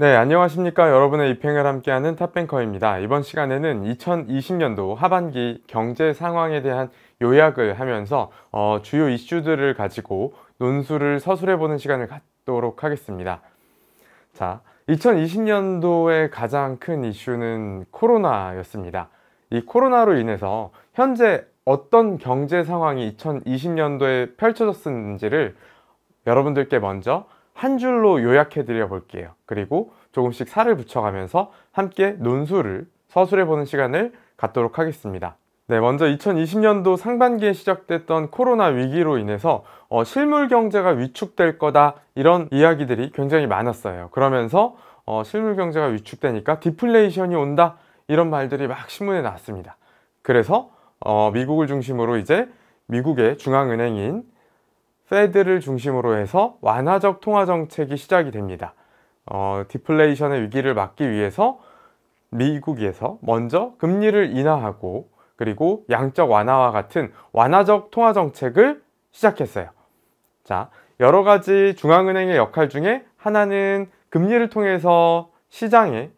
네, 안녕하십니까. 여러분의 입행을 함께하는 탑뱅커입니다. 이번 시간에는 2020년도 하반기 경제 상황에 대한 요약을 하면서 어, 주요 이슈들을 가지고 논술을 서술해보는 시간을 갖도록 하겠습니다. 자, 2020년도의 가장 큰 이슈는 코로나였습니다. 이 코로나로 인해서 현재 어떤 경제 상황이 2020년도에 펼쳐졌는지를 여러분들께 먼저 한 줄로 요약해 드려 볼게요. 그리고 조금씩 살을 붙여가면서 함께 논술을 서술해 보는 시간을 갖도록 하겠습니다. 네, 먼저 2020년도 상반기에 시작됐던 코로나 위기로 인해서 어, 실물 경제가 위축될 거다 이런 이야기들이 굉장히 많았어요. 그러면서 어, 실물 경제가 위축되니까 디플레이션이 온다 이런 말들이 막 신문에 나왔습니다. 그래서 어, 미국을 중심으로 이제 미국의 중앙은행인 페드를 중심으로 해서 완화적 통화 정책이 시작이 됩니다. 어, 디플레이션의 위기를 막기 위해서 미국에서 먼저 금리를 인하하고 그리고 양적 완화와 같은 완화적 통화 정책을 시작했어요. 자, 여러 가지 중앙은행의 역할 중에 하나는 금리를 통해서 시장에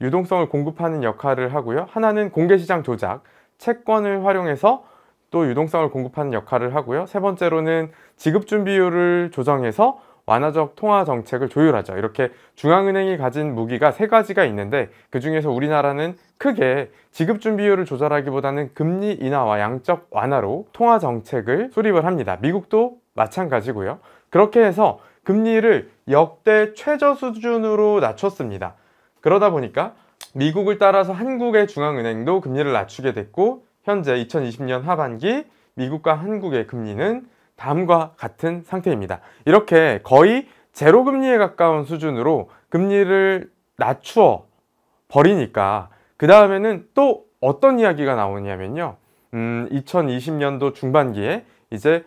유동성을 공급하는 역할을 하고요. 하나는 공개시장 조작, 채권을 활용해서 또 유동성을 공급하는 역할을 하고요. 세 번째로는 지급 준비율을 조정해서 완화적 통화 정책을 조율하죠. 이렇게 중앙은행이 가진 무기가 세 가지가 있는데 그 중에서 우리나라는 크게 지급 준비율을 조절하기보다는 금리 인하와 양적 완화로 통화 정책을 수립을 합니다. 미국도 마찬가지고요. 그렇게 해서 금리를 역대 최저 수준으로 낮췄습니다. 그러다 보니까 미국을 따라서 한국의 중앙은행도 금리를 낮추게 됐고 현재 2020년 하반기 미국과 한국의 금리는 다음과 같은 상태입니다. 이렇게 거의 제로 금리에 가까운 수준으로 금리를 낮추어 버리니까 그 다음에는 또 어떤 이야기가 나오냐면요. 음, 2020년도 중반기에 이제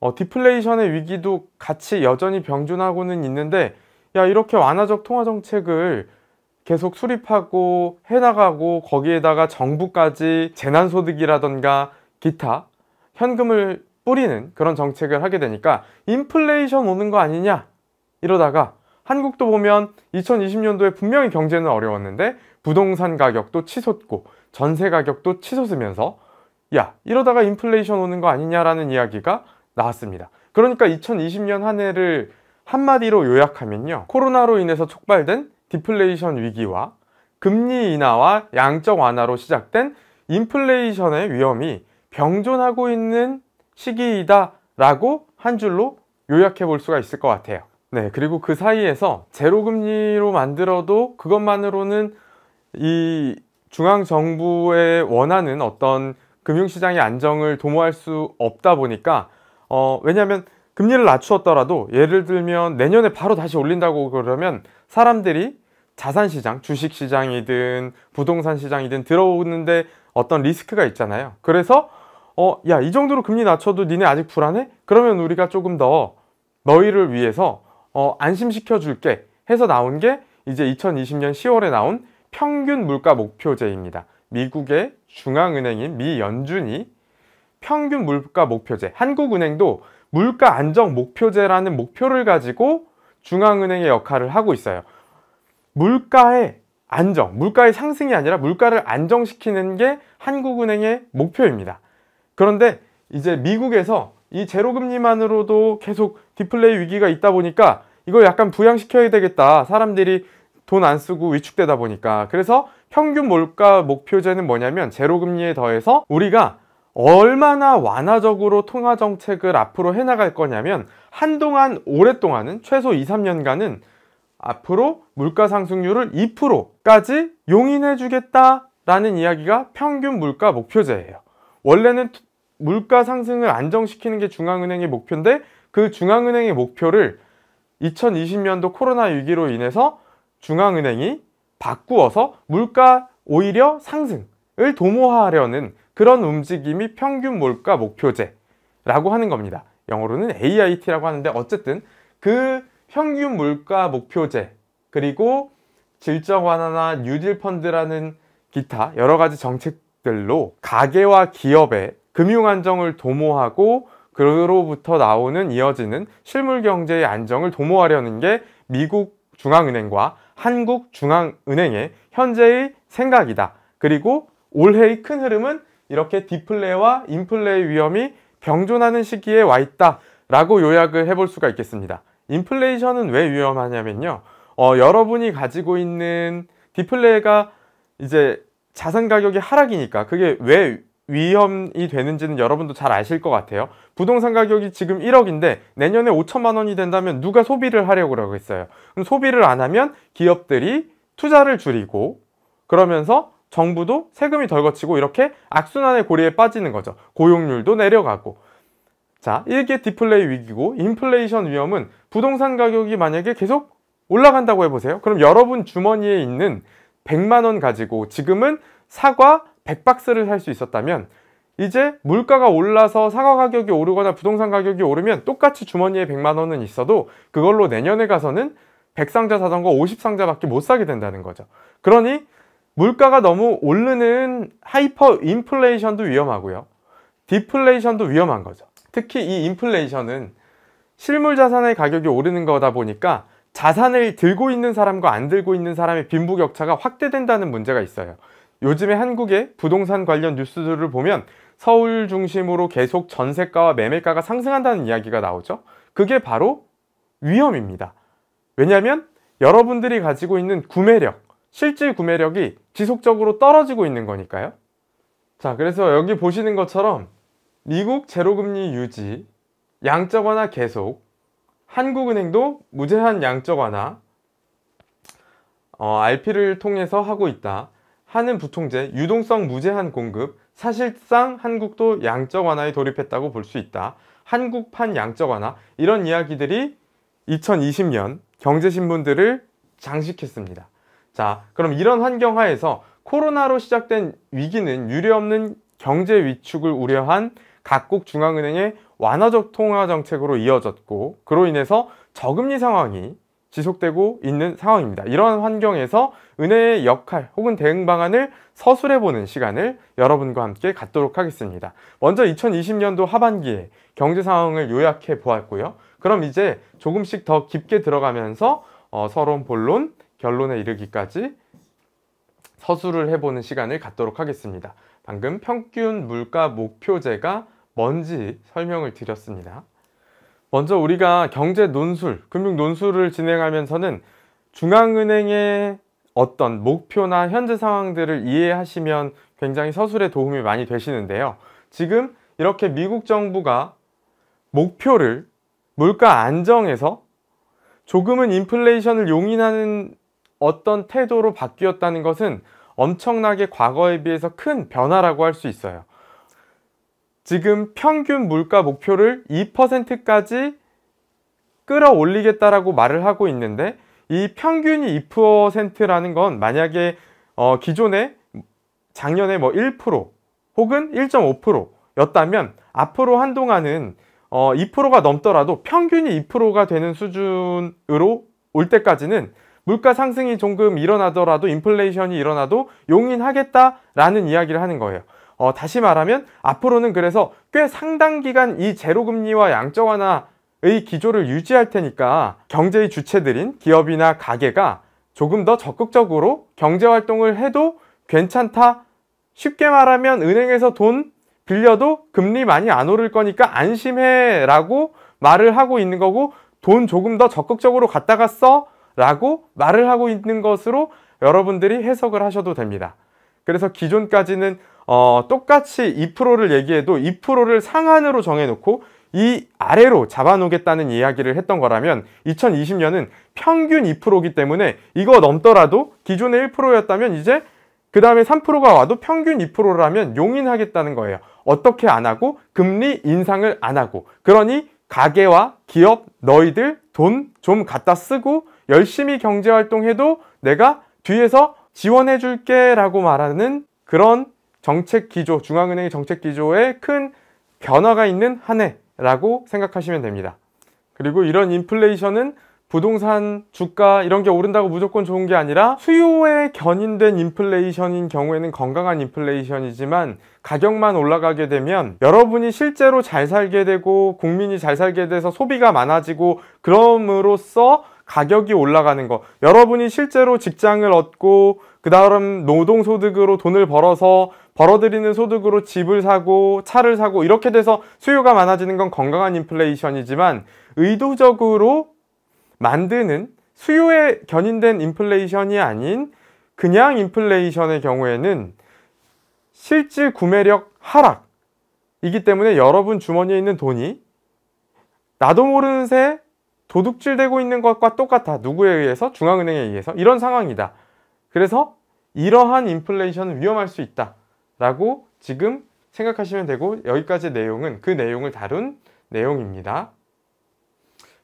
어, 디플레이션의 위기도 같이 여전히 병존하고는 있는데 야 이렇게 완화적 통화 정책을 계속 수립하고 해나가고 거기에다가 정부까지 재난소득이라던가 기타 현금을 뿌리는 그런 정책을 하게 되니까 인플레이션 오는 거 아니냐 이러다가 한국도 보면 2020년도에 분명히 경제는 어려웠는데 부동산 가격도 치솟고 전세 가격도 치솟으면서 야 이러다가 인플레이션 오는 거 아니냐라는 이야기가 나왔습니다 그러니까 2020년 한 해를 한마디로 요약하면요 코로나로 인해서 촉발된 디플레이션 위기와 금리 인하와 양적 완화로 시작된 인플레이션의 위험이 병존하고 있는 시기이다라고 한 줄로 요약해 볼 수가 있을 것 같아요. 네, 그리고 그 사이에서 제로금리로 만들어도 그것만으로는 이 중앙정부의 원하는 어떤 금융시장의 안정을 도모할 수 없다 보니까 어, 왜냐하면 금리를 낮추었더라도 예를 들면 내년에 바로 다시 올린다고 그러면 사람들이 자산시장, 주식시장이든 부동산 시장이든 들어오는데 어떤 리스크가 있잖아요. 그래서 어, 야, 이 정도로 금리 낮춰도 니네 아직 불안해? 그러면 우리가 조금 더 너희를 위해서 어, 안심시켜 줄게 해서 나온 게 이제 2020년 10월에 나온 평균 물가 목표제입니다. 미국의 중앙은행인 미 연준이 평균 물가 목표제, 한국은행도 물가 안정 목표제라는 목표를 가지고 중앙은행의 역할을 하고 있어요. 물가의 안정, 물가의 상승이 아니라 물가를 안정시키는 게 한국은행의 목표입니다. 그런데 이제 미국에서 이 제로금리만으로도 계속 디플레이 위기가 있다 보니까 이걸 약간 부양시켜야 되겠다. 사람들이 돈 안 쓰고 위축되다 보니까. 그래서 평균 물가 목표제는 뭐냐면 제로금리에 더해서 우리가 얼마나 완화적으로 통화정책을 앞으로 해나갈 거냐면 한동안 오랫동안은 최소 2, 3년간은 앞으로 물가 상승률을 2%까지 용인해 주겠다라는 이야기가 평균 물가 목표제예요. 원래는 물가 상승을 안정시키는 게 중앙은행의 목표인데 그 중앙은행의 목표를 2020년도 코로나 위기로 인해서 중앙은행이 바꾸어서 물가 오히려 상승을 도모하려는 그런 움직임이 평균 물가 목표제라고 하는 겁니다. 영어로는 AIT라고 하는데 어쨌든 그 평균 물가 목표제 그리고 질적 완화나 뉴딜 펀드라는 기타 여러 가지 정책들로 가계와 기업의 금융 안정을 도모하고 그로부터 나오는 이어지는 실물 경제의 안정을 도모하려는 게 미국 중앙은행과 한국 중앙은행의 현재의 생각이다. 그리고 올해의 큰 흐름은 이렇게 디플레와 인플레의 위험이 병존하는 시기에 와 있다. 라고 요약을 해볼 수가 있겠습니다. 인플레이션은 왜 위험하냐면요. 어, 여러분이 가지고 있는 디플레이가 이제 자산 가격이 하락이니까 그게 왜 위험이 되는지는 여러분도 잘 아실 것 같아요. 부동산 가격이 지금 1억인데 내년에 5천만 원이 된다면 누가 소비를 하려고 그러겠어요. 그럼 소비를 안 하면 기업들이 투자를 줄이고 그러면서 정부도 세금이 덜 거치고 이렇게 악순환의 고리에 빠지는 거죠. 고용률도 내려가고 자, 일게 디플레이 위기고 인플레이션 위험은 부동산 가격이 만약에 계속 올라간다고 해보세요. 그럼 여러분 주머니에 있는 100만 원 가지고 지금은 사과 100박스를 살 수 있었다면 이제 물가가 올라서 사과 가격이 오르거나 부동산 가격이 오르면 똑같이 주머니에 100만 원은 있어도 그걸로 내년에 가서는 100상자 사전거 50상자밖에 못 사게 된다는 거죠. 그러니 물가가 너무 오르는 하이퍼 인플레이션도 위험하고요. 디플레이션도 위험한 거죠. 특히 이 인플레이션은 실물 자산의 가격이 오르는 거다 보니까 자산을 들고 있는 사람과 안 들고 있는 사람의 빈부격차가 확대된다는 문제가 있어요. 요즘에 한국의 부동산 관련 뉴스들을 보면 서울 중심으로 계속 전세가와 매매가가 상승한다는 이야기가 나오죠. 그게 바로 위험입니다. 왜냐하면 여러분들이 가지고 있는 구매력, 실질 구매력이 지속적으로 떨어지고 있는 거니까요. 자, 그래서 여기 보시는 것처럼 미국 제로금리 유지, 양적 완화 계속, 한국은행도 무제한 양적 완화, 어, RP를 통해서 하고 있다 하는 부통제, 유동성 무제한 공급, 사실상 한국도 양적 완화에 돌입했다고 볼 수 있다. 한국판 양적 완화 이런 이야기들이 2020년 경제신문들을 장식했습니다. 자, 그럼 이런 환경 하에서 코로나로 시작된 위기는 유례없는 경제 위축을 우려한 각국 중앙은행의 완화적 통화 정책으로 이어졌고 그로 인해서 저금리 상황이 지속되고 있는 상황입니다. 이러한 환경에서 은행의 역할 혹은 대응 방안을 서술해보는 시간을 여러분과 함께 갖도록 하겠습니다. 먼저 2020년도 하반기에 경제 상황을 요약해 보았고요. 그럼 이제 조금씩 더 깊게 들어가면서 어, 서론, 본론, 결론에 이르기까지 서술을 해보는 시간을 갖도록 하겠습니다. 방금 평균 물가 목표제가 뭔지 설명을 드렸습니다. 먼저 우리가 경제 논술, 금융 논술을 진행하면서는 중앙은행의 어떤 목표나 현재 상황들을 이해하시면 굉장히 서술에 도움이 많이 되시는데요. 지금 이렇게 미국 정부가 목표를 물가 안정에서 조금은 인플레이션을 용인하는 어떤 태도로 바뀌었다는 것은 엄청나게 과거에 비해서 큰 변화라고 할 수 있어요. 지금 평균 물가 목표를 2%까지 끌어올리겠다라고 말을 하고 있는데 이 평균이 2%라는 건 만약에 어 기존에 작년에 뭐 1% 혹은 1.5% 였다면 앞으로 한동안은 어 2%가 넘더라도 평균이 2%가 되는 수준으로 올 때까지는 물가 상승이 조금 일어나더라도 인플레이션이 일어나도 용인하겠다라는 이야기를 하는 거예요. 어, 다시 말하면 앞으로는 그래서 꽤 상당 기간 이 제로금리와 양적 완화의 기조를 유지할 테니까 경제의 주체들인 기업이나 가게가 조금 더 적극적으로 경제활동을 해도 괜찮다. 쉽게 말하면 은행에서 돈 빌려도 금리 많이 안 오를 거니까 안심해 라고 말을 하고 있는 거고 돈 조금 더 적극적으로 갖다가 써 라고 말을 하고 있는 것으로 여러분들이 해석을 하셔도 됩니다. 그래서 기존까지는 어, 똑같이 2%를 얘기해도 2%를 상한으로 정해놓고 이 아래로 잡아놓겠다는 이야기를 했던 거라면 2020년은 평균 2%이기 때문에 이거 넘더라도 기존의 1%였다면 이제 그 다음에 3%가 와도 평균 2%라면 용인하겠다는 거예요. 어떻게 안 하고 금리 인상을 안 하고 그러니 가계와 기업 너희들 돈 좀 갖다 쓰고 열심히 경제활동해도 내가 뒤에서 지원해줄게 라고 말하는 그런 정책 기조, 중앙은행의 정책 기조에 큰 변화가 있는 한 해라고 생각하시면 됩니다. 그리고 이런 인플레이션은 부동산, 주가 이런 게 오른다고 무조건 좋은 게 아니라 수요에 견인된 인플레이션인 경우에는 건강한 인플레이션이지만 가격만 올라가게 되면 여러분이 실제로 잘 살게 되고 국민이 잘 살게 돼서 소비가 많아지고 그럼으로써 가격이 올라가는 거 여러분이 실제로 직장을 얻고 그 다음 노동소득으로 돈을 벌어서 벌어들이는 소득으로 집을 사고 차를 사고 이렇게 돼서 수요가 많아지는 건 건강한 인플레이션이지만 의도적으로 만드는 수요에 견인된 인플레이션이 아닌 그냥 인플레이션의 경우에는 실질 구매력 하락이기 때문에 여러분 주머니에 있는 돈이 나도 모르는 새 도둑질되고 있는 것과 똑같아. 누구에 의해서? 중앙은행에 의해서. 이런 상황이다. 그래서 이러한 인플레이션은 위험할 수 있다. 라고 지금 생각하시면 되고 여기까지 내용은 그 내용을 다룬 내용입니다.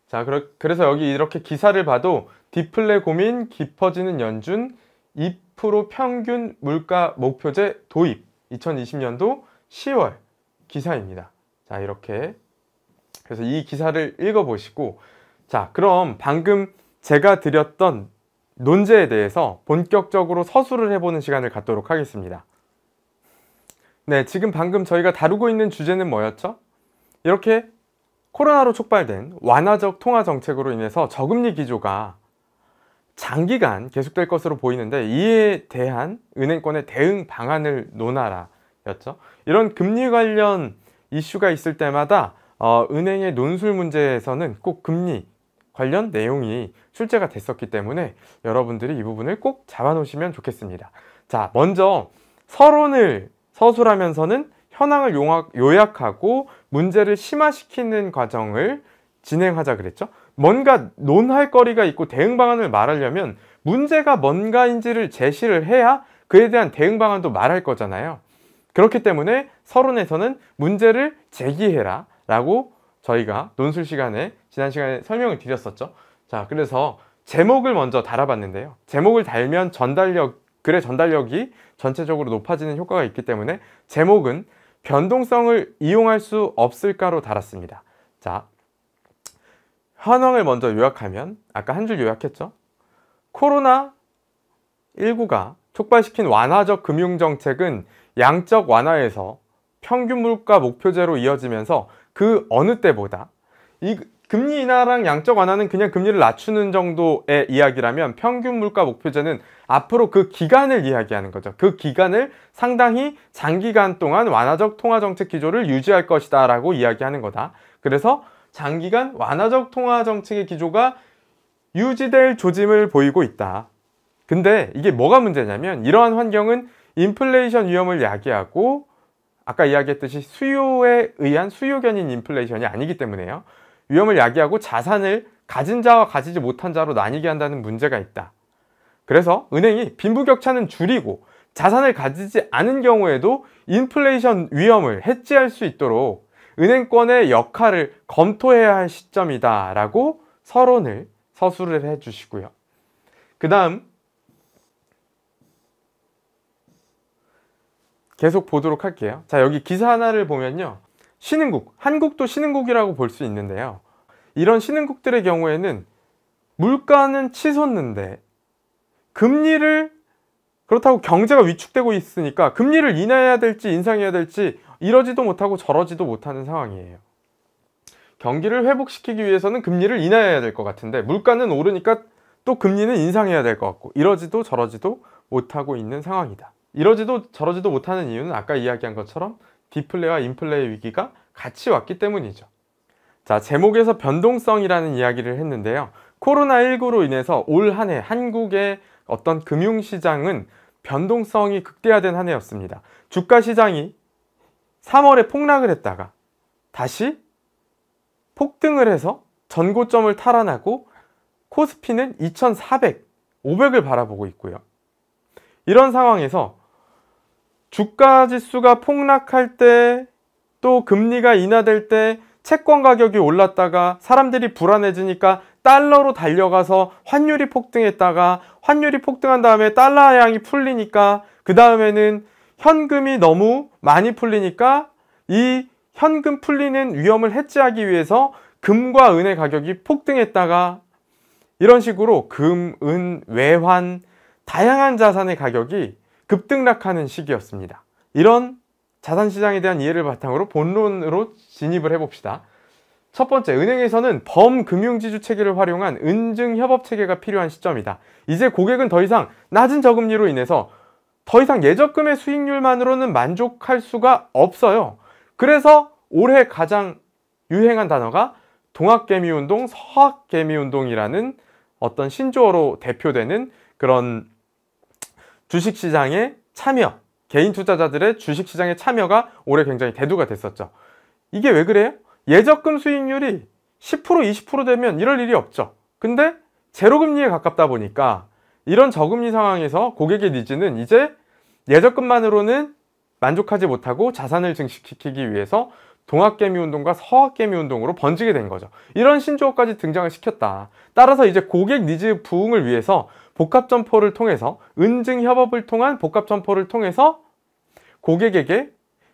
자, 그래서 여기 이렇게 기사를 봐도 디플레 고민 깊어지는 연준 2% 평균 물가 목표제 도입 2020년도 10월 기사입니다. 자, 이렇게 그래서 이 기사를 읽어보시고 자, 그럼 방금 제가 드렸던 논제에 대해서 본격적으로 서술을 해보는 시간을 갖도록 하겠습니다. 네, 지금 방금 저희가 다루고 있는 주제는 뭐였죠? 이렇게 코로나로 촉발된 완화적 통화 정책으로 인해서 저금리 기조가 장기간 계속될 것으로 보이는데 이에 대한 은행권의 대응 방안을 논하라 였죠. 이런 금리 관련 이슈가 있을 때마다 어, 은행의 논술 문제에서는 꼭 금리 관련 내용이 출제가 됐었기 때문에 여러분들이 이 부분을 꼭 잡아놓으시면 좋겠습니다. 자, 먼저 서론을 서술하면서는 현황을 요약하고 문제를 심화시키는 과정을 진행하자 그랬죠. 뭔가 논할 거리가 있고 대응 방안을 말하려면 문제가 뭔가인지를 제시를 해야 그에 대한 대응 방안도 말할 거잖아요. 그렇기 때문에 서론에서는 문제를 제기해라 라고 저희가 논술 시간에 지난 시간에 설명을 드렸었죠. 자, 그래서 제목을 먼저 달아봤는데요. 제목을 달면 전달력, 글의 전달력이 전체적으로 높아지는 효과가 있기 때문에 제목은 변동성을 이용할 수 없을까로 달았습니다. 자, 현황을 먼저 요약하면 아까 한 줄 요약했죠. 코로나19가 촉발시킨 완화적 금융정책은 양적 완화에서 평균 물가 목표제로 이어지면서 그 어느 때보다 이 금리 인하랑 양적 완화는 그냥 금리를 낮추는 정도의 이야기라면 평균 물가 목표제는 앞으로 그 기간을 이야기하는 거죠. 그 기간을 상당히 장기간 동안 완화적 통화 정책 기조를 유지할 것이다 라고 이야기하는 거다. 그래서 장기간 완화적 통화 정책의 기조가 유지될 조짐을 보이고 있다. 근데 이게 뭐가 문제냐면 이러한 환경은 인플레이션 위험을 야기하고 아까 이야기했듯이 수요에 의한 수요견인 인플레이션이 아니기 때문에요. 위험을 야기하고 자산을 가진 자와 가지지 못한 자로 나뉘게 한다는 문제가 있다. 그래서 은행이 빈부격차는 줄이고 자산을 가지지 않은 경우에도 인플레이션 위험을 해지할 수 있도록 은행권의 역할을 검토해야 할 시점이다 라고 서론을 서술을 해주시고요. 그 다음 계속 보도록 할게요 자 여기 기사 하나를 보면요 신흥국, 한국도 신흥국이라고 볼 수 있는데요 이런 신흥국들의 경우에는 물가는 치솟는데 금리를 그렇다고 경제가 위축되고 있으니까 금리를 인하해야 될지 인상해야 될지 이러지도 못하고 저러지도 못하는 상황이에요 경기를 회복시키기 위해서는 금리를 인하해야 될 것 같은데 물가는 오르니까 또 금리는 인상해야 될 것 같고 이러지도 저러지도 못하고 있는 상황이다 이러지도 저러지도 못하는 이유는 아까 이야기한 것처럼 디플레와 인플레의 위기가 같이 왔기 때문이죠. 자, 제목에서 변동성이라는 이야기를 했는데요. 코로나19로 인해서 올 한 해 한국의 어떤 금융시장은 변동성이 극대화된 한 해였습니다. 주가 시장이 3월에 폭락을 했다가 다시 폭등을 해서 전고점을 탈환하고 코스피는 2400, 500을 바라보고 있고요. 이런 상황에서 주가 지수가 폭락할 때 또 금리가 인하될 때 채권 가격이 올랐다가 사람들이 불안해지니까 달러로 달려가서 환율이 폭등했다가 환율이 폭등한 다음에 달러 양이 풀리니까 그 다음에는 현금이 너무 많이 풀리니까 이 현금 풀리는 위험을 해지하기 위해서 금과 은의 가격이 폭등했다가 이런 식으로 금, 은, 외환 다양한 자산의 가격이 급등락하는 시기였습니다. 이런 자산시장에 대한 이해를 바탕으로 본론으로 진입을 해봅시다. 첫 번째, 은행에서는 범금융지주 체계를 활용한 은증협업 체계가 필요한 시점이다. 이제 고객은 더 이상 낮은 저금리로 인해서 더 이상 예적금의 수익률만으로는 만족할 수가 없어요. 그래서 올해 가장 유행한 단어가 동학개미운동, 서학개미운동이라는 어떤 신조어로 대표되는 그런 주식시장에 참여, 개인 투자자들의 주식시장에 참여가 올해 굉장히 대두가 됐었죠. 이게 왜 그래요? 예적금 수익률이 10% 20% 되면 이럴 일이 없죠. 근데 제로금리에 가깝다 보니까 이런 저금리 상황에서 고객의 니즈는 이제 예적금만으로는 만족하지 못하고 자산을 증식시키기 위해서 동학개미 운동과 서학개미 운동으로 번지게 된 거죠. 이런 신조어까지 등장을 시켰다. 따라서 이제 고객 니즈 부응을 위해서 복합 점포를 통해서 은증 협업을 통한 복합 점포를 통해서 고객에게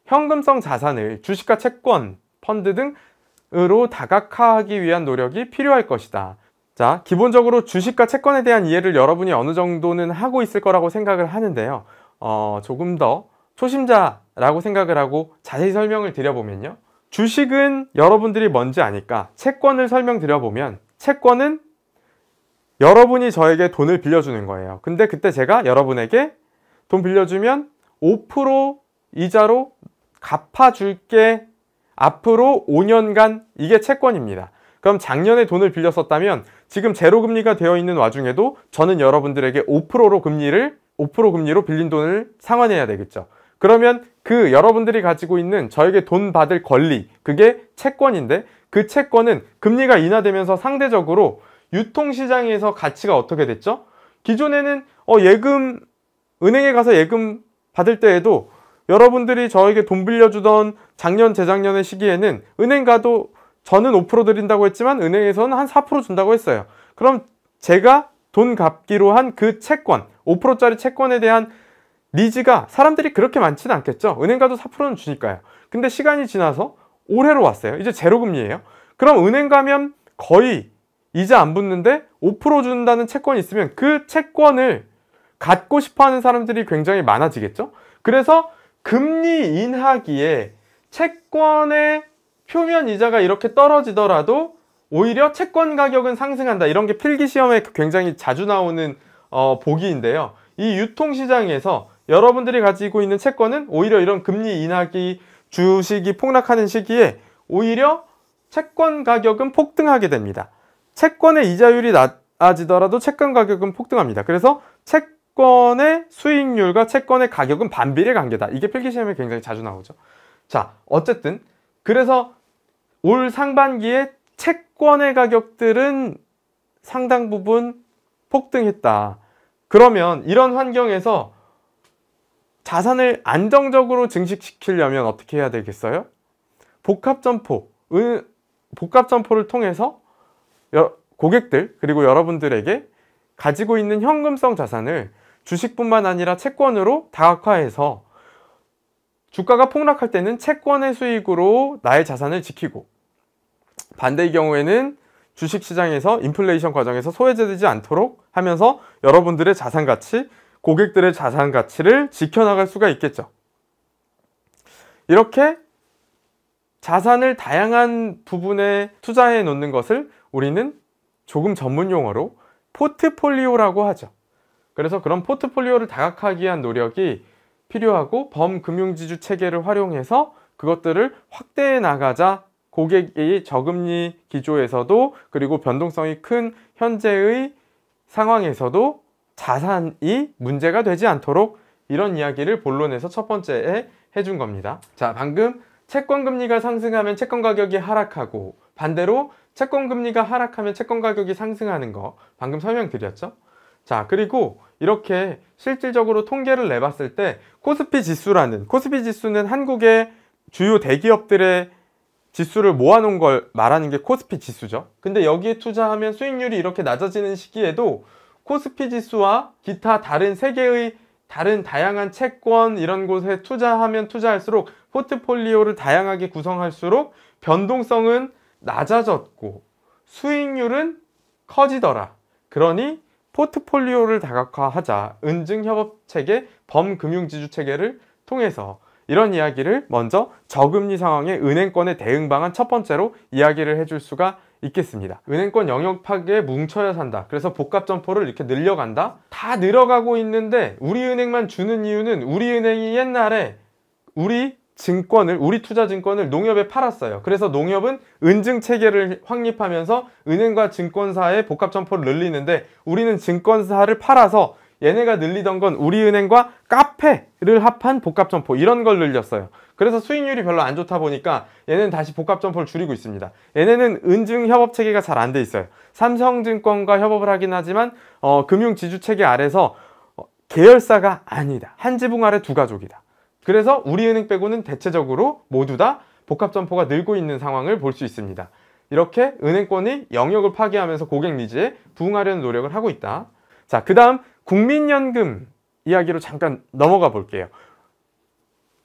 현금성 자산을 주식과 채권, 펀드 등으로 다각화하기 위한 노력이 필요할 것이다. 자, 기본적으로 주식과 채권에 대한 이해를 여러분이 어느 정도는 하고 있을 거라고 생각을 하는데요. 어, 조금 더 초심자라고 생각을 하고 자세히 설명을 드려보면요. 주식은 여러분들이 뭔지 아니까 채권을 설명드려보면 채권은 여러분이 저에게 돈을 빌려주는 거예요. 근데 그때 제가 여러분에게 돈 빌려주면 5% 이자로 갚아줄게 앞으로 5년간 이게 채권입니다. 그럼 작년에 돈을 빌렸었다면 지금 제로 금리가 되어 있는 와중에도 저는 여러분들에게 5%로 금리를 5% 금리로 빌린 돈을 상환해야 되겠죠. 그러면 그 여러분들이 가지고 있는 저에게 돈 받을 권리 그게 채권인데 그 채권은 금리가 인하되면서 상대적으로 유통시장에서 가치가 어떻게 됐죠? 기존에는 어, 예금 은행에 가서 예금 받을 때에도 여러분들이 저에게 돈 빌려주던 작년 재작년의 시기에는 은행 가도 저는 5% 드린다고 했지만 은행에서는 한 4% 준다고 했어요. 그럼 제가 돈 갚기로 한 그 채권 5%짜리 채권에 대한 니즈가 사람들이 그렇게 많지는 않겠죠. 은행 가도 4%는 주니까요. 근데 시간이 지나서 올해로 왔어요. 이제 제로금리예요. 그럼 은행 가면 거의 이자 안 붙는데 5% 준다는 채권이 있으면 그 채권을 갖고 싶어 하는 사람들이 굉장히 많아지겠죠? 그래서 금리 인하기에 채권의 표면 이자가 이렇게 떨어지더라도 오히려 채권 가격은 상승한다. 이런 게 필기시험에 굉장히 자주 나오는 어, 보기인데요. 이 유통시장에서 여러분들이 가지고 있는 채권은 오히려 이런 금리 인하기 주식이 폭락하는 시기에 오히려 채권 가격은 폭등하게 됩니다. 채권의 이자율이 낮아지더라도 채권 가격은 폭등합니다. 그래서 채권의 수익률과 채권의 가격은 반비례 관계다. 이게 필기시험에 굉장히 자주 나오죠. 자, 어쨌든 그래서 올 상반기에 채권의 가격들은 상당 부분 폭등했다. 그러면 이런 환경에서 자산을 안정적으로 증식시키려면 어떻게 해야 되겠어요? 복합점포, 복합점포를 통해서 고객들 그리고 여러분들에게 가지고 있는 현금성 자산을 주식뿐만 아니라 채권으로 다각화해서 주가가 폭락할 때는 채권의 수익으로 나의 자산을 지키고 반대의 경우에는 주식시장에서 인플레이션 과정에서 소외되지 않도록 하면서 여러분들의 자산 가치, 고객들의 자산 가치를 지켜나갈 수가 있겠죠. 이렇게 자산을 다양한 부분에 투자해 놓는 것을 우리는 조금 전문 용어로 포트폴리오라고 하죠. 그래서 그런 포트폴리오를 다각화하기 위한 노력이 필요하고 범금융지주 체계를 활용해서 그것들을 확대해 나가자 고객의 저금리 기조에서도 그리고 변동성이 큰 현재의 상황에서도 자산이 문제가 되지 않도록 이런 이야기를 본론에서 첫 번째에 해준 겁니다. 자, 방금 채권 금리가 상승하면 채권 가격이 하락하고 반대로 채권 금리가 하락하면 채권 가격이 상승하는 거 방금 설명드렸죠? 자, 그리고 이렇게 실질적으로 통계를 내봤을 때 코스피 지수라는 코스피 지수는 한국의 주요 대기업들의 지수를 모아놓은 걸 말하는 게 코스피 지수죠. 근데 여기에 투자하면 수익률이 이렇게 낮아지는 시기에도 코스피 지수와 기타 다른 세계의 다른 다양한 채권 이런 곳에 투자하면 투자할수록 포트폴리오를 다양하게 구성할수록 변동성은 낮아졌고 수익률은 커지더라. 그러니 포트폴리오를 다각화하자 은증협업체계 범금융지주체계를 통해서 이런 이야기를 먼저 저금리 상황의 은행권의 대응 방안 첫 번째로 이야기를 해줄 수가 있겠습니다. 은행권 영역 파괴 뭉쳐야 산다. 그래서 복합 점포를 이렇게 늘려간다. 다 늘어가고 있는데 우리 은행만 주는 이유는 우리 은행이 옛날에 우리 증권을 우리 투자 증권을 농협에 팔았어요. 그래서 농협은 은증 체계를 확립하면서 은행과 증권사의 복합 점포를 늘리는데 우리는 증권사를 팔아서 얘네가 늘리던 건 우리은행과 카페를 합한 복합 점포 이런 걸 늘렸어요. 그래서 수익률이 별로 안 좋다 보니까 얘는 다시 복합 점포를 줄이고 있습니다. 얘네는 은증 협업 체계가 잘 안 돼 있어요. 삼성증권과 협업을 하긴 하지만 어, 금융 지주 체계 아래서 어, 계열사가 아니다. 한 지붕 아래 두 가족이다. 그래서 우리은행 빼고는 대체적으로 모두 다 복합점포가 늘고 있는 상황을 볼 수 있습니다. 이렇게 은행권이 영역을 파괴하면서 고객 니즈에 부응하려는 노력을 하고 있다. 자, 그 다음 국민연금 이야기로 잠깐 넘어가 볼게요.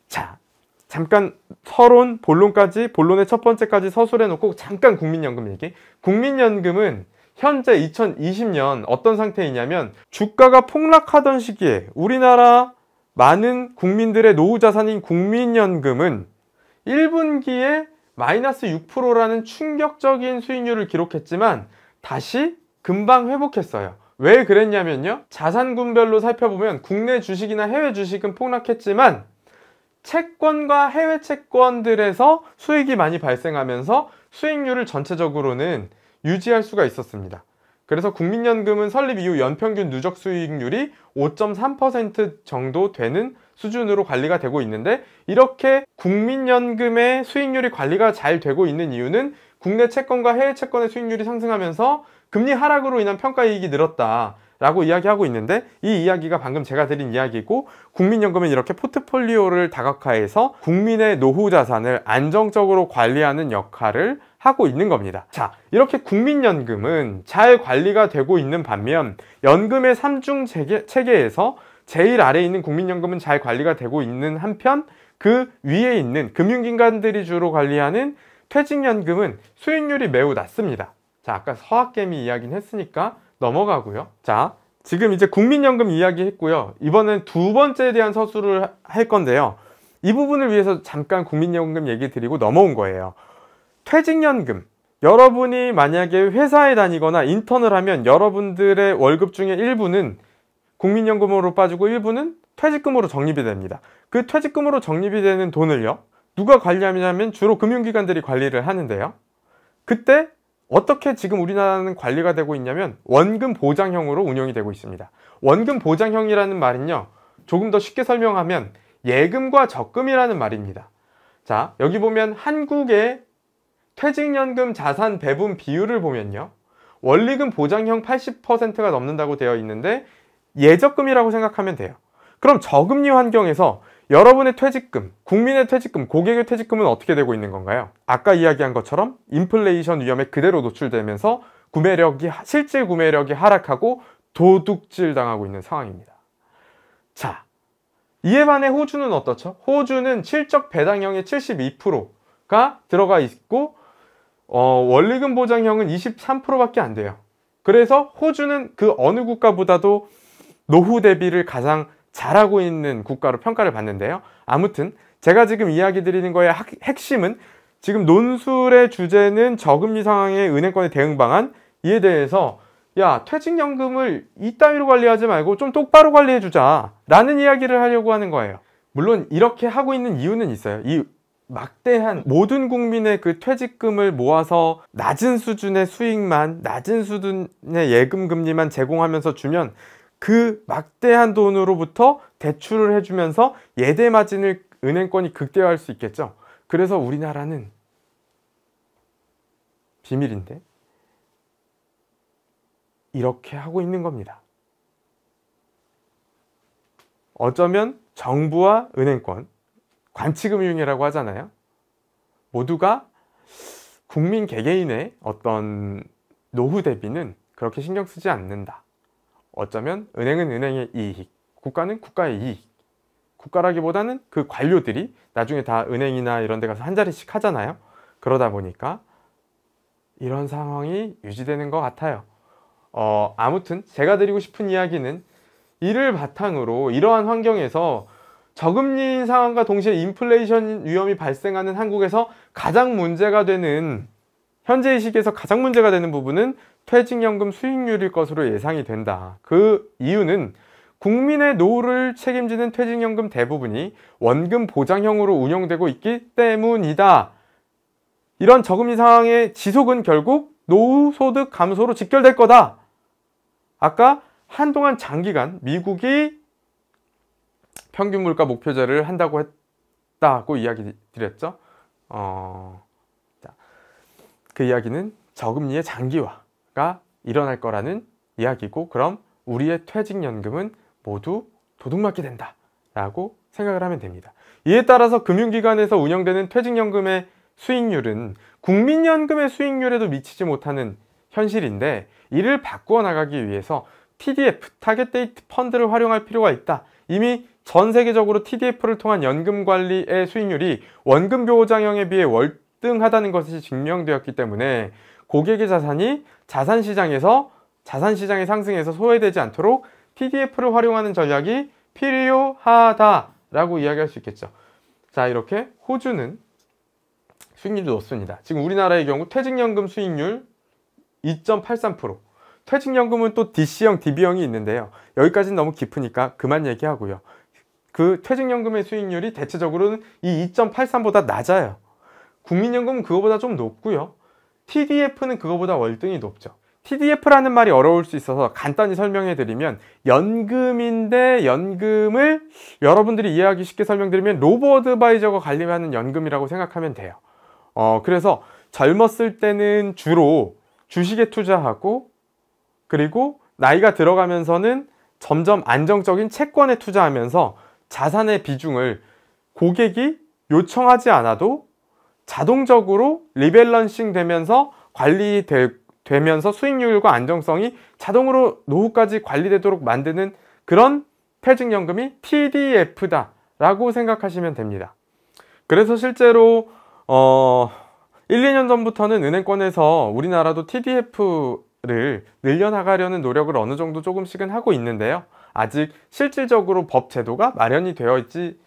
자, 잠깐 서론, 본론까지, 본론의 첫 번째까지 서술해놓고 잠깐 국민연금 얘기. 국민연금은 현재 2020년 어떤 상태이냐면 주가가 폭락하던 시기에 우리나라 많은 국민들의 노후 자산인 국민연금은 1분기에 마이너스 6%라는 충격적인 수익률을 기록했지만 다시 금방 회복했어요. 왜 그랬냐면요. 자산군별로 살펴보면 국내 주식이나 해외 주식은 폭락했지만 채권과 해외 채권들에서 수익이 많이 발생하면서 수익률을 전체적으로는 유지할 수가 있었습니다. 그래서 국민연금은 설립 이후 연평균 누적 수익률이 5.3% 정도 되는 수준으로 관리가 되고 있는데 이렇게 국민연금의 수익률이 관리가 잘 되고 있는 이유는 국내 채권과 해외 채권의 수익률이 상승하면서 금리 하락으로 인한 평가이익이 늘었다 라고 이야기하고 있는데 이 이야기가 방금 제가 드린 이야기고 국민연금은 이렇게 포트폴리오를 다각화해서 국민의 노후 자산을 안정적으로 관리하는 역할을 하고 있는 겁니다. 자, 이렇게 국민연금은 잘 관리가 되고 있는 반면 연금의 3중 체계, 체계에서 제일 아래에 있는 국민연금은 잘 관리가 되고 있는 한편 그 위에 있는 금융기관들이 주로 관리하는 퇴직연금은 수익률이 매우 낮습니다. 자, 아까 서학개미 이야기는 했으니까 넘어가고요. 자, 지금 이제 국민연금 이야기 했고요. 이번엔 두 번째에 대한 서술을 할 건데요. 이 부분을 위해서 잠깐 국민연금 얘기 드리고 넘어온 거예요. 퇴직연금 여러분이 만약에 회사에 다니거나 인턴을 하면 여러분들의 월급 중에 일부는 국민연금으로 빠지고 일부는 퇴직금으로 적립이 됩니다. 그 퇴직금으로 적립이 되는 돈을요. 누가 관리하냐면 주로 금융기관들이 관리를 하는데요. 그때 어떻게 지금 우리나라는 관리가 되고 있냐면 원금 보장형으로 운영이 되고 있습니다. 원금 보장형이라는 말은요. 조금 더 쉽게 설명하면 예금과 적금이라는 말입니다. 자, 여기 보면 한국의 퇴직연금 자산 배분 비율을 보면요. 원리금 보장형 80%가 넘는다고 되어 있는데 예적금이라고 생각하면 돼요. 그럼 저금리 환경에서 여러분의 퇴직금, 국민의 퇴직금, 고객의 퇴직금은 어떻게 되고 있는 건가요? 아까 이야기한 것처럼 인플레이션 위험에 그대로 노출되면서 구매력이 실질 구매력이 하락하고 도둑질 당하고 있는 상황입니다. 자, 이에 반해 호주는 어떻죠? 호주는 실적 배당형의 72%가 들어가 있고 어, 원리금 보장형은 23%밖에 안 돼요. 그래서 호주는 그 어느 국가보다도 노후 대비를 가장 잘하고 있는 국가로 평가를 받는데요. 아무튼 제가 지금 이야기 드리는 거의 핵심은 지금 논술의 주제는 저금리 상황의 은행권의 대응 방안 이에 대해서 야 퇴직연금을 이따위로 관리하지 말고 좀 똑바로 관리해 주자 라는 이야기를 하려고 하는 거예요 물론 이렇게 하고 있는 이유는 있어요 이 막대한 모든 국민의 그 퇴직금을 모아서 낮은 수준의 수익만 낮은 수준의 예금 금리만 제공하면서 주면 그 막대한 돈으로부터 대출을 해주면서 예대 마진을 은행권이 극대화할 수 있겠죠. 그래서 우리나라는 비밀인데 이렇게 하고 있는 겁니다. 어쩌면 정부와 은행권 관치금융이라고 하잖아요. 모두가 국민 개개인의 어떤 노후 대비는 그렇게 신경 쓰지 않는다. 어쩌면 은행은 은행의 이익, 국가는 국가의 이익. 국가라기보다는 그 관료들이 나중에 다 은행이나 이런 데 가서 한 자리씩 하잖아요. 그러다 보니까 이런 상황이 유지되는 것 같아요. 어, 아무튼 제가 드리고 싶은 이야기는 이를 바탕으로 이러한 환경에서 저금리 상황과 동시에 인플레이션 위험이 발생하는 한국에서 가장 문제가 되는 현재 의 시기에서 가장 문제가 되는 부분은 퇴직연금 수익률일 것으로 예상이 된다. 그 이유는 국민의 노후를 책임지는 퇴직연금 대부분이 원금 보장형으로 운영되고 있기 때문이다. 이런 저금리 상황의 지속은 결국 노후 소득 감소로 직결될 거다. 아까 한동안 장기간 미국이 평균 물가 목표제를 한다고 했다고 이야기 드렸죠. 어, 그 이야기는 저금리의 장기화가 일어날 거라는 이야기고 그럼 우리의 퇴직연금은 모두 도둑맞게 된다 라고 생각을 하면 됩니다. 이에 따라서 금융기관에서 운영되는 퇴직연금의 수익률은 국민연금의 수익률에도 미치지 못하는 현실인데 이를 바꾸어 나가기 위해서 TDF, 타겟데이트 펀드를 활용할 필요가 있다. 이미 전 세계적으로 TDF를 통한 연금 관리의 수익률이 원금 보호장형에 비해 월등하다는 것이 증명되었기 때문에 고객의 자산이 자산 시장에서 자산 시장의 상승에서 소외되지 않도록 TDF를 활용하는 전략이 필요하다라고 이야기할 수 있겠죠. 자, 이렇게 호주는 수익률도 높습니다. 지금 우리나라의 경우 퇴직연금 수익률 2.83%, 퇴직연금은 또 DC형, DB형이 있는데요. 여기까지는 너무 깊으니까 그만 얘기하고요. 그 퇴직연금의 수익률이 대체적으로는 이 2.83보다 낮아요. 국민연금은 그거보다 좀 높고요. TDF는 그거보다 월등히 높죠. TDF라는 말이 어려울 수 있어서 간단히 설명해 드리면 연금인데 연금을 여러분들이 이해하기 쉽게 설명드리면 로보어드바이저가 관리하는 연금이라고 생각하면 돼요. 어, 그래서 젊었을 때는 주로 주식에 투자하고 그리고 나이가 들어가면서는 점점 안정적인 채권에 투자하면서 자산의 비중을 고객이 요청하지 않아도 자동적으로 리밸런싱 되면서 관리되면서 수익률과 안정성이 자동으로 노후까지 관리되도록 만드는 그런 퇴직연금이 TDF다 라고 생각하시면 됩니다 그래서 실제로 어 1, 2년 전부터는 은행권에서 우리나라도 TDF를 늘려나가려는 노력을 어느 정도 조금씩은 하고 있는데요 아직 실질적으로 법 제도가 마련이 되어 있지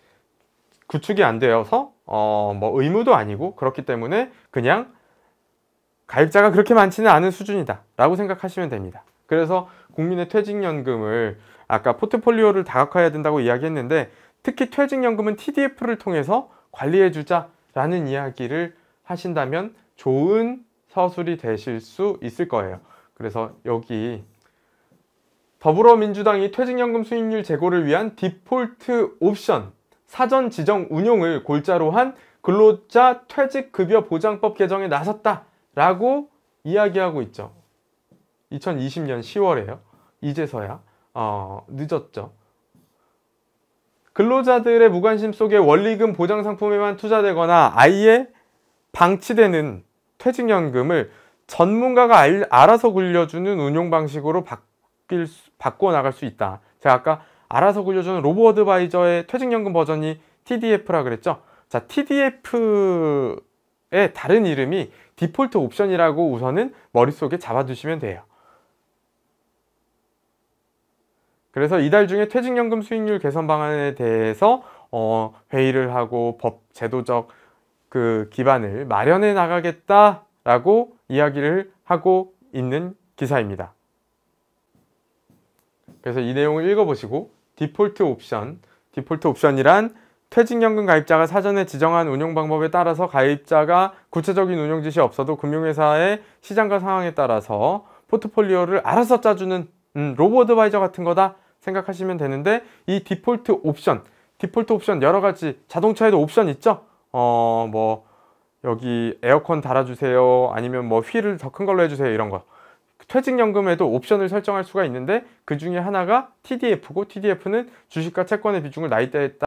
구축이 안 되어서 어 뭐 의무도 아니고 그렇기 때문에 그냥 가입자가 그렇게 많지는 않은 수준이다 라고 생각하시면 됩니다 그래서 국민의 퇴직연금을 아까 포트폴리오를 다각화해야 된다고 이야기했는데 특히 퇴직연금은 TDF를 통해서 관리해주자 라는 이야기를 하신다면 좋은 서술이 되실 수 있을 거예요 그래서 여기 더불어민주당이 퇴직연금 수익률 제고를 위한 디폴트 옵션 사전 지정 운용을 골자로 한 근로자 퇴직급여 보장법 개정에 나섰다라고 이야기하고 있죠. 2020년 10월에요. 이제서야 어, 늦었죠. 근로자들의 무관심 속에 원리금 보장 상품에만 투자되거나 아예 방치되는 퇴직연금을 전문가가 알, 아서 굴려주는 운용 방식으로 바, 꿔 바꿔 나갈 수 있다. 제가 아까 알아서 굴려주는 로보 어드바이저의 퇴직연금 버전이 TDF라 그랬죠. 자, TDF의 다른 이름이 디폴트 옵션이라고 우선은 머릿속에 잡아두시면 돼요. 그래서 이달 중에 퇴직연금 수익률 개선 방안에 대해서 어, 회의를 하고 법 제도적 그 기반을 마련해 나가겠다라고 이야기를 하고 있는 기사입니다. 그래서 이 내용을 읽어보시고 디폴트 옵션, 디폴트 옵션이란 퇴직연금 가입자가 사전에 지정한 운용 방법에 따라서 가입자가 구체적인 운용 지시 없어도 금융회사의 시장과 상황에 따라서 포트폴리오를 알아서 짜주는 음, 로보 드바이저 같은 거다 생각하시면 되는데 이 디폴트 옵션, 디폴트 옵션 여러 가지 자동차에도 옵션 있죠? 어, 뭐 여기 에어컨 달아주세요 아니면 뭐 휠을 더 큰 걸로 해주세요 이런 거 퇴직연금에도 옵션을 설정할 수가 있는데 그 중에 하나가 TDF고 TDF는 주식과 채권의 비중을 나이대에 따라